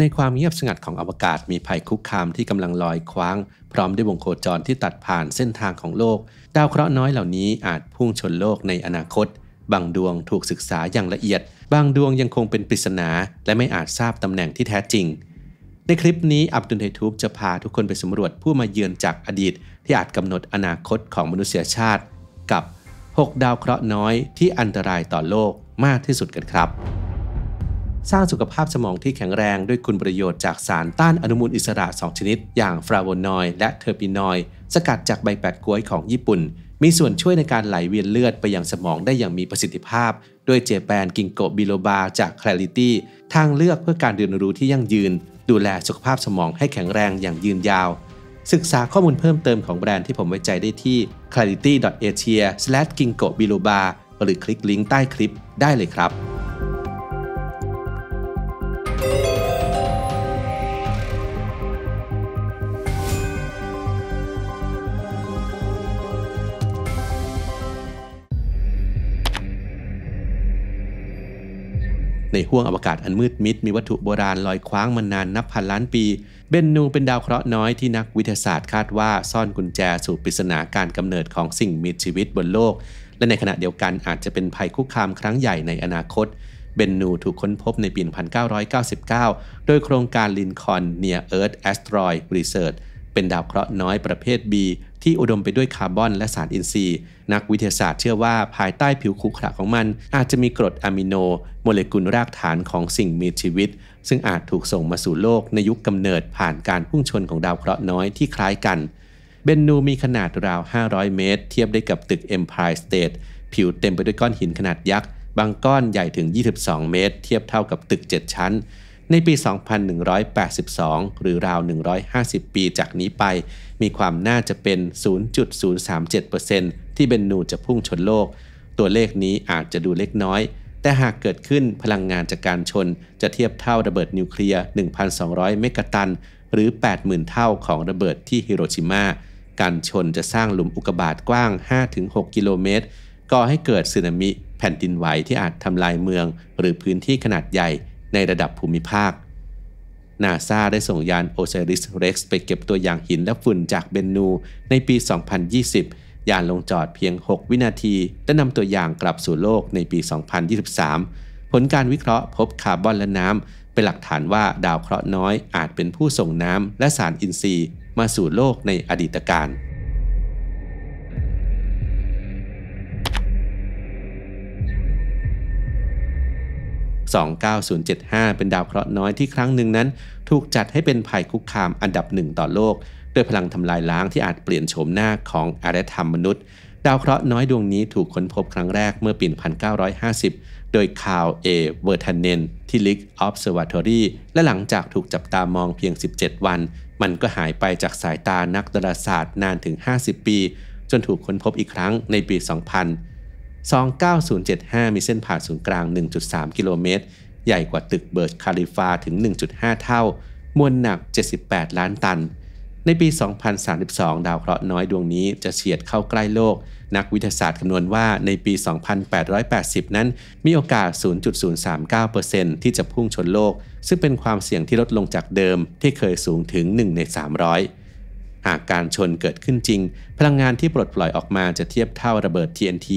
ในความเงียบสงัดของอวกาศมีภัยคุกคามที่กำลังลอยคว้าง พร้อมด้วยวงโคจรที่ตัดผ่านเส้นทางของโลก ดาวเคราะห์น้อยเหล่านี้อาจพุ่งชนโลกในอนาคต บางดวงถูกศึกษาอย่างละเอียด บางดวงยังคงเป็นปริศนาและไม่อาจทราบตำแหน่งที่แท้จริง ในคลิปนี้อับดุลเททูบจะพาทุกคนไปสำรวจผู้มาเยือนจากอดีต ที่อาจกำหนดอนาคตของมนุษยชาติ กับ 6 ดาวเคราะห์น้อยที่อันตรายต่อโลกมากที่สุดกันครับสร้างสุขภาพสมองที่แข็งแรงด้วยคุณประโยชน์จากสารต้านอนุมูลอิสระ 2 ชนิด อย่างฟลาโวนอยด์และเทอร์ปินอยด์สกัดจากใบแปดกล้วยของญี่ปุ่น มีส่วนช่วยในการไหลเวียนเลือดไปยังสมองได้อย่างมีประสิทธิภาพ ด้วยเจแปนกิงโกบิโลบาจาก Clarity ทางเลือกเพื่อการเรียนรู้ที่ยั่งยืน ดูแลสุขภาพสมองให้แข็งแรงอย่างยืนยาวศึกษาข้อมูลเพิ่มเติมของแบรนด์ที่ผมไว้ใจได้ที่ c l a r i t y a s i a g i n k o biloba หรือคลิกลิงก์ใต้คลิป ได้เลยครับในห้วงอวกาศอันมืดมิดมีวัตถุโบราณลอยคว้างมานานนับพันล้านปี เบนนูเป็นดาวเคราะห์น้อยที่นักวิทยาศาสตร์คาดว่าซ่อนกุญแจสู่ปริศนาการกำเนิดของสิ่งมีชีวิตบนโลก และในขณะเดียวกันอาจจะเป็นภัยคุกคามครั้งใหญ่ในอนาคต เบนนูถูกค้นพบในปี 1999 โดยโครงการลินคอนเนียเอิร์ธแอสตรอยรีเสิร์ช เป็นดาวเคราะห์น้อยประเภท B ที่อุดมไปด้วยคาร์บอนและสารอินทรีย์ นักวิทยาศาสตร์เชื่อว่าภายใต้ผิวคุขระของมัน อาจจะมีกรดอะมิโน โมเลกุลรากฐานของสิ่งมีชีวิต ซึ่งอาจถูกส่งมาสู่โลกในยุคกำเนิดผ่านการพุ่งชนของดาวเคราะห์น้อยที่คล้ายกัน เบนนูมีขนาดราว 500 เมตร เทียบได้กับตึก Empire State ผิวเต็มไปด้วยก้อนหินขนาดยักษ์บางก้อนใหญ่ถึง 22 เมตร เทียบเท่ากับตึก 7 ชั้นในปี 2182 หรือราว 150 ปีจากนี้ไป มีความน่าจะเป็น 0.037%ที่เบนนูจะพุ่งชนโลก ตัวเลขนี้อาจจะดูเล็กน้อย แต่หากเกิดขึ้นพลังงานจากการชนจะเทียบเท่าระเบิดนิวเคลียร์ 1,200 เมกะตัน หรือ 80,000 เท่าของระเบิดที่ฮิโรชิมาการชนจะสร้างหลุมอุกกาบาตกว้าง 5-6 กิโลเมตร ก่อให้เกิดสึนามิแผ่นดินไหวที่อาจทำลายเมือง หรือพื้นที่ขนาดใหญ่ในระดับภูมิภาค นาซาได้ส่งยานโอเซริสเร็กซ์ไปเก็บตัวอย่างหินและฝุ่นจากเบนนู ในปี 2020 ยานลงจอดเพียง 6 วินาทีและนำตัวอย่างกลับสู่โลกในปี 2023 ผลการวิเคราะห์ พบคาร์บอนและน้ำ เป็นหลักฐานว่าดาวเคราะห์น้อย อาจเป็นผู้ส่งน้ำและสารอินทรีย์ มาสู่โลกในอดีตการ29075 เป็นดาวเคราะห์น้อยที่ครั้งหนึ่งนั้น ถูกจัดให้เป็นภัยคุกคามอันดับหนึ่งต่อโลกด้วยพลังทำลายล้างที่อาจเปลี่ยนโฉมหน้าของอารยธรรมมนุษย์ ดาวเคราะห์น้อยดวงนี้ถูกค้นพบครั้งแรกเมื่อปี1950 โดยคาวเอเวอร์ทันเนนที่ลิกออฟเซอร์วัตอรีและหลังจากถูกจับตามองเพียง 17 วัน มันก็หายไปจากสายตานักดาราศาสตร์นานถึง 50 ปี จนถูกค้นพบอีกครั้งในปี2000 29075 มีเส้นผ่าศูนย์กลาง 1.3 กิโลเมตร ใหญ่กว่าตึกเบิร์ชคาลิฟาถึง 1.5 เท่า มวลหนัก 78 ล้านตัน ในปี 2032 ดาวเคราะห์น้อยดวงนี้จะเฉียดเข้าใกล้โลก นักวิทยาศาสตร์คำนวณว่าในปี 2880 นั้นมีโอกาส 0.039%ที่จะพุ่งชนโลก ซึ่งเป็นความเสี่ยงที่ลดลงจากเดิม ที่เคยสูงถึง 1 ใน 300หากการชนเกิดขึ้นจริง พลังงานที่ปลดปล่อยออกมาจะเทียบเท่าระเบิด TNT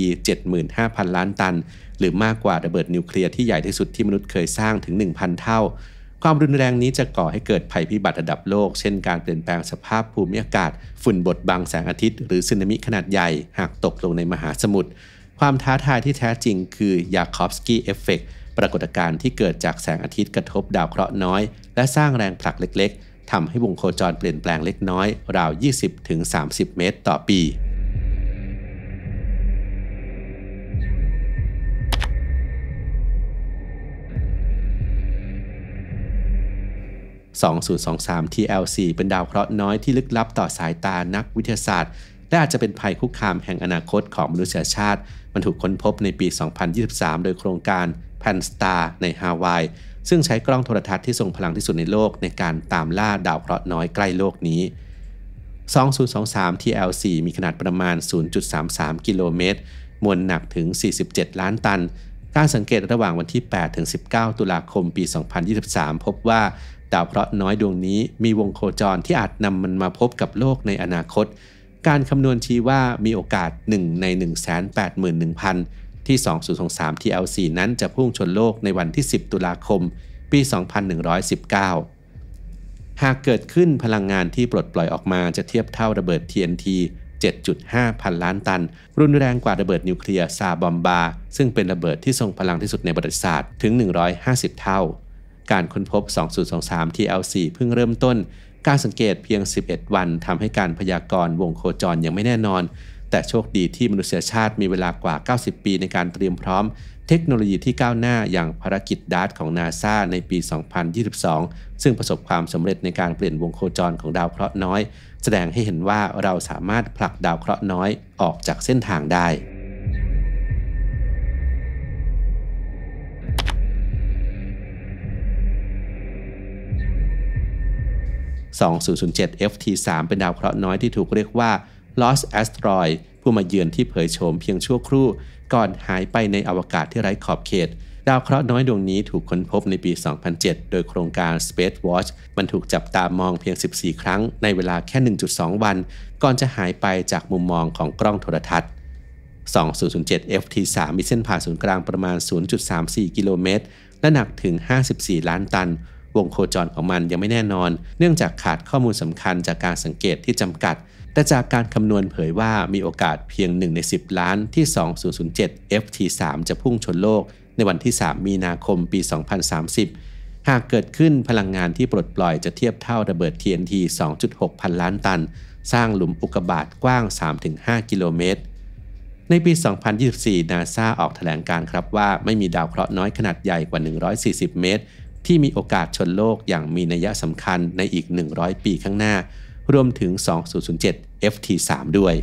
75,000 ล้านตัน หรือมากกว่าระเบิดนิวเคลียร์ที่ใหญ่ที่สุดที่มนุษย์เคยสร้างถึง 1,000 เท่า ความรุนแรงนี้จะก่อให้เกิดภัยพิบัติระดับโลก เช่นการเปลี่ยนแปลงสภาพภูมิอากาศ ฝุ่นบดบังแสงอาทิตย์หรือสึนามิขนาดใหญ่ หากตกลงในมหาสมุทร ความท้าทายที่แท้จริงคือยาคอฟสกี้เอฟเฟกปรากฏการณ์ที่เกิดจากแสงอาทิตย์กระทบดาวเคราะห์น้อยและสร้างแรงผลักเล็กทำให้วงโคจรเปลี่ยนแปลงเล็กน้อยราว 20-30 เมตรต่อปีสสอองศูนย์งสาม TLC เป็นดาวเคราะห์น้อยที่ลึกลับต่อสายตานักวิทยาศาสตร์ และอาจจะเป็นภัยคุกคามแห่งอนาคตของมนุษยชาติ มันถูกค้นพบในปี 2023 โดยโครงการแพนสตาร์ในฮาวายซึ่งใช้กล้องโทรทัศน์ที่ทรงพลังที่สุดในโลกในการตามล่าดาวเคราะห์น้อยใกล้โลกนี้ 2023 TLC มีขนาดประมาณ 0.33 กิโลเมตร มวลหนักถึง 47 ล้านตัน การสังเกตระหว่างวันที่8ถึง19 ตุลาคมปี 2023 พบว่า ดาวเคราะห์น้อยดวงนี้มีวงโคจรที่อาจนำมันมาพบกับโลกในอนาคต การคำนวณชี้ว่ามีโอกาส1ใน181,000ที่ 2023 TLC นั้นจะพุ่งชนโลกในวันที่ 10 ตุลาคม ปี 2119 หากเกิดขึ้นพลังงานที่ปลดปล่อยออกมาจะเทียบเท่าระเบิด TNT 7.5 พันล้านตัน รุนแรงกว่าระเบิดนิวเคลียร์ ซาบอมบา ซึ่งเป็นระเบิดที่ทรงพลังที่สุดในประวัติศาสตร์ ถึง 150 เท่า การค้นพบ 2023 TLC เพิ่งเริ่มต้น การสังเกตเพียง 11 วันทำให้การพยากรณ์วงโคจรยังไม่แน่นอนแต่โชคดีที่มนุษยชาติมีเวลากว่า 90 ปีในการเตรียมพร้อมเทคโนโลยีที่ก้าวหน้าอย่างภารกิจดาร์ตของนาซาในปี 2022 ซึ่งประสบความสำเร็จในการเปลี่ยนวงโคจรของดาวเคราะห์น้อย แสดงให้เห็นว่าเราสามารถผลักดาวเคราะห์น้อยออกจากเส้นทางได้ 2007 FT3 เป็นดาวเคราะห์น้อยที่ถูกเรียกว่าลอสแอสตรอยผู้มาเยือนที่เผยโฉมเพียงชั่วครู่ ก่อนหายไปในอวกาศที่ไร้ขอบเขต ดาวเคราะห์น้อยดวงนี้ถูกค้นพบในปี 2007 โดยโครงการ Space Watch มันถูกจับตามองเพียง 14 ครั้งในเวลาแค่ 1.2 วัน ก่อนจะหายไปจากมุมมองของกล้องโทรทัศน์ 2007 FT3 มีเส้นผ่าศูนย์กลางประมาณ 0.34 กิโลเมตร และหนักถึง 54 ล้านตัน วงโคจรของมันยังไม่แน่นอน เนื่องจากขาดข้อมูลสำคัญจากการสังเกตที่จำกัดแต่จากการคำนวณเผยว่ามีโอกาสเพียง 1 ใน 10 ล้านที่ 2007 FT3 จะพุ่งชนโลก ในวันที่ 3 มีนาคมปี 2030 หากเกิดขึ้นพลังงานที่ปลดปล่อยจะเทียบเท่าระเบิด TNT 2.6 พันล้านตัน สร้างหลุมอุกกาบาตกว้าง 3-5 กิโลเมตร ในปี 2024นาซาออกแถลงการครับว่าไม่มีดาวเคราะห์น้อยขนาดใหญ่กว่า 140 เมตร ที่มีโอกาสชนโลกอย่างมีนัยสำคัญในอีก 100 ปีข้างหน้ารวมถึง 2007 FT3 ด้วย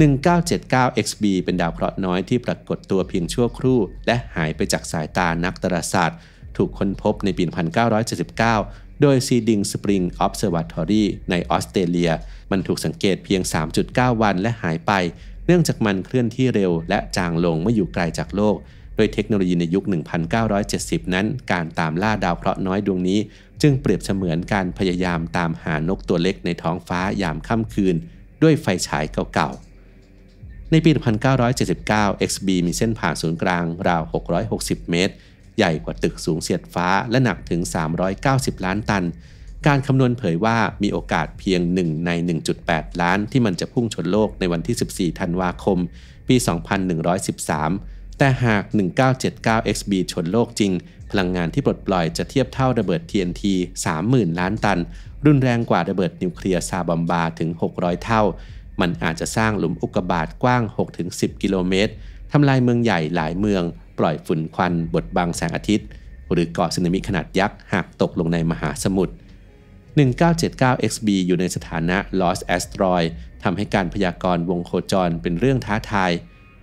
1979 XB เป็นดาวเคราะห์น้อยที่ปรากฏตัวเพียงชั่วครู่ และหายไปจากสายตานักดาราศาสตร์ ถูกค้นพบในปี 1979 โดยซีดิงสปริงออฟเซอร์วัตอรีในออสเตรเลีย มันถูกสังเกตเพียง 3.9 วันและหายไป เนื่องจากมันเคลื่อนที่เร็วและจางลงเมื่ออยู่ไกลจากโลกด้วยเทคโนโลยีในยุค 1970 นั้น การตามล่าดาวเคราะห์น้อยดวงนี้จึงเปรียบเสมือนการพยายามตามหานกตัวเล็กในท้องฟ้ายามค่ำคืน ด้วยไฟฉายเก่าๆ ในปี 1979 XB มีเส้นผ่าศูนย์กลางราว 660 เมตร ใหญ่กว่าตึกสูงเสียดฟ้าและหนักถึง 390 ล้านตัน การคำนวณเผยว่ามีโอกาสเพียง 1 ใน 1.8 ล้าน ที่มันจะพุ่งชนโลกในวันที่ 14 ธันวาคม ปี 2113แต่หาก1979 XB ชนโลกจริง พลังงานที่ปลดปล่อยจะเทียบเท่าระเบิด TNT 30,000 ล้านตัน รุนแรงกว่าระเบิดนิวเคลียร์ซาบอมบาถึง 600 เท่า มันอาจจะสร้างหลุมอุกกาบาตกว้าง 6-10 กิโลเมตร ทำลายเมืองใหญ่หลายเมือง ปล่อยฝุ่นควัน บดบังแสงอาทิตย์ หรือก่อสึนามิขนาดยักษ์หากตกลงในมหาสมุทร1979 XB อยู่ในสถานะ Lost Asteroid ทำให้การพยากรณ์วงโคจรเป็นเรื่องท้าทาย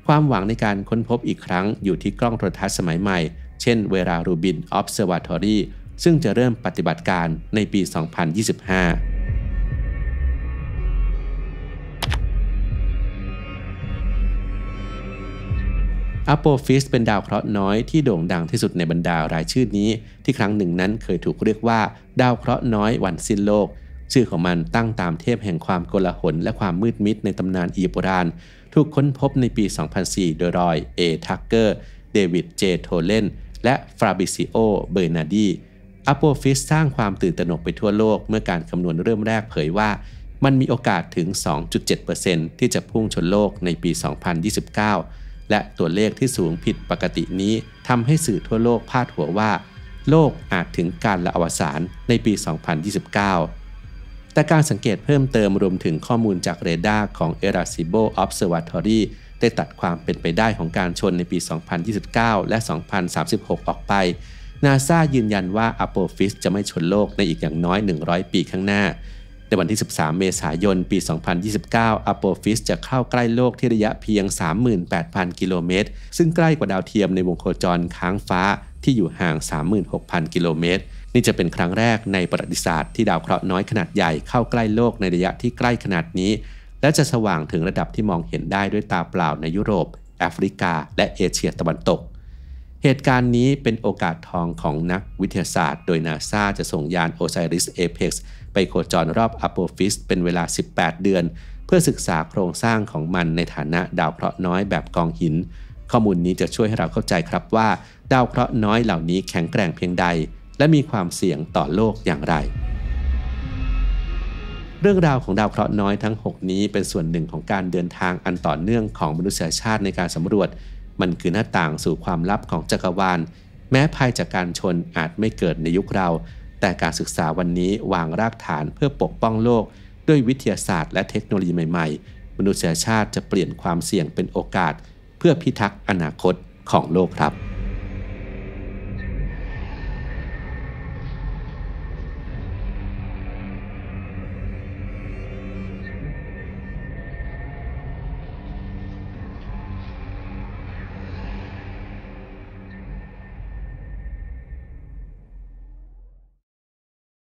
ความหวังในการค้นพบอีกครั้งอยู่ที่กล้องโทรทัศน์สมัยใหม่ เช่นเวลารูบินออฟเซอร์วัทอรี่ซึ่งจะเริ่มปฏิบัติการในปี 2025อัปโปฟิสเป็นดาวเคราะห์น้อยที่โด่งดังที่สุดในบรรดารายชื่อนี้ ที่ครั้งหนึ่งนั้นเคยถูกเรียกว่า ดาวเคราะห์น้อยวันสิ้นโลกชื่อของมันตั้งตามเทพแห่งความโกลาหลและความมืดมิดในตำนานอียิปต์โบราณถูกค้นพบในปี 2004 โดยรอย เอทักเกอร์ เดวิด เจ โทเลน และฟราบิซิโอ เบอร์นาดีอโปฟิสสร้างความตื่นตระหนกไปทั่วโลกเมื่อการคำนวณเริ่มแรกเผยว่า มันมีโอกาสถึง 2.7%ที่จะพุ่งชนโลกในปี 2029 และตัวเลขที่สูงผิดปกตินี้ทำให้สื่อทั่วโลกพาดหัวว่า โลกอาจถึงการละอวสานในปี 2029แต่การสังเกตเพิ่มเติมรวมถึงข้อมูลจากเรดาร์ของ e r a s i b o Observatory ได้ตัดความเป็นไปได้ของการชนในปี 2029 และ 2036 ออกไป นาซายืนยันว่าอโปฟิสจะไม่ชนโลกในอีกอย่างน้อย 100 ปีข้างหน้าในวันที่ 13 เมษายน ปี 2029อโปฟิสจะเข้าใกล้โลกที่ระยะเพียง 38,000 กิโลเมตร ซึ่งใกล้กว่าดาวเทียมในวงโคจรค้างฟ้าที่อยู่ห่าง 36,000 กิโลเมตรนี่จะเป็นครั้งแรกในประวัติศาสตร์ที่ดาวเคราะห์น้อยขนาดใหญ่เข้าใกล้โลกในระยะที่ใกล้ขนาดนี้ และจะสว่างถึงระดับที่มองเห็นได้ด้วยตาเปล่าในยุโรป แอฟริกา และเอเชียตะวันตก เหตุการณ์นี้เป็นโอกาสทองของนักวิทยาศาสตร์โดยนาซาจะส่งยานโอไซริสเอเพ็กซ์ไปโคจรรอบอโปฟิสเป็นเวลา 18 เดือน เพื่อศึกษาโครงสร้างของมันในฐานะดาวเคราะห์น้อยแบบกองหิน ข้อมูลนี้จะช่วยให้เราเข้าใจครับว่าดาวเคราะห์น้อยเหล่านี้แข็งแกร่งเพียงใดและมีความเสี่ยงต่อโลกอย่างไร เรื่องราวของดาวเคราะห์น้อยทั้ง 6 นี้เป็นส่วนหนึ่งของการเดินทางอันต่อเนื่องของมนุษยชาติในการสำรวจ มันคือหน้าต่างสู่ความลับของจักรวาล แม้ภายจากการชนอาจไม่เกิดในยุคเรา แต่การศึกษาวันนี้วางรากฐานเพื่อปกป้องโลก ด้วยวิทยาศาสตร์และเทคโนโลยีใหม่ๆ มนุษยชาติจะเปลี่ยนความเสี่ยงเป็นโอกาส เพื่อพิทักษ์อนาคตของโลกครับ